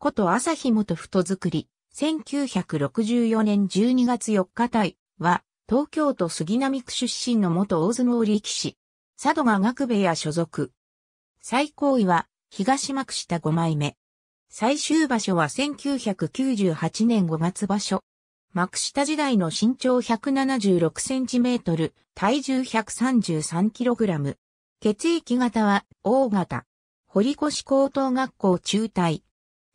こと朝日元太作り、1964年12月4日隊は、東京都杉並区出身の元大相撲力士、佐渡が学部屋所属。最高位は、東幕下5枚目。最終場所は1998年5月場所。幕下時代の身長1 7 6トル、体重1 3 3ラム。血液型は、O 型。堀越高等学校中退。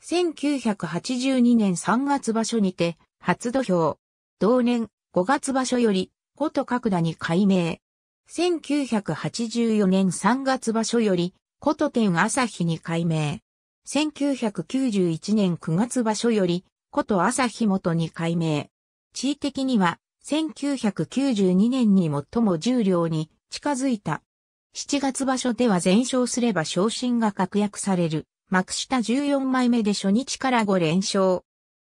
1982年3月場所にて、初土俵。同年5月場所より、古都角田に改名。1984年3月場所より、古都天朝日に改名。1991年9月場所より、古都朝日元に改名。地位的には、1992年に最も重量に近づいた。7月場所では全勝すれば昇進が確約される。幕下14枚目で初日から5連勝。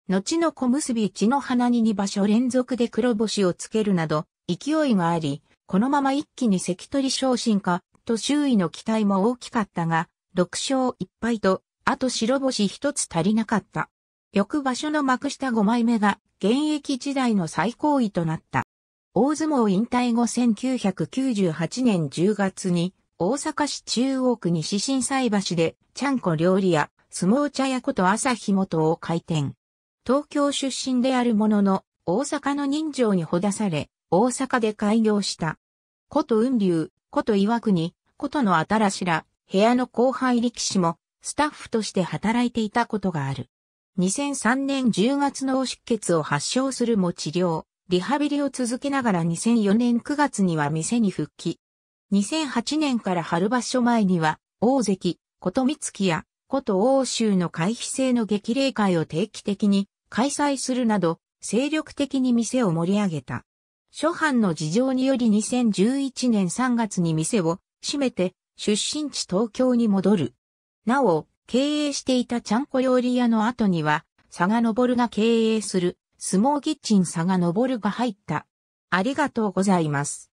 後の小結一の花に2場所連続で黒星をつけるなど、勢いがあり、このまま一気に関取昇進か、と周囲の期待も大きかったが、6勝1敗と、あと白星1つ足りなかった。翌場所の幕下5枚目が、現役時代の最高位となった。大相撲引退後1998年10月に、大阪市中央区西新斎橋で、ちゃんこ料理屋、相撲茶屋こと朝日元を開店。東京出身であるものの、大阪の人情にほだされ、大阪で開業した。こと雲龍、こと岩国、ことの新しら、部屋の後輩力士も、スタッフとして働いていたことがある。2003年10月脳出血を発症するも治療、リハビリを続けながら2004年9月には店に復帰。2008年から春場所前には、大関、琴光月や、こと欧州の回避制の激励会を定期的に開催するなど、精力的に店を盛り上げた。諸藩の事情により2011年3月に店を閉めて出身地東京に戻る。なお、経営していたちゃんこ料理屋の後には、佐賀昇が経営する相撲キッチン佐賀昇が入った。ありがとうございます。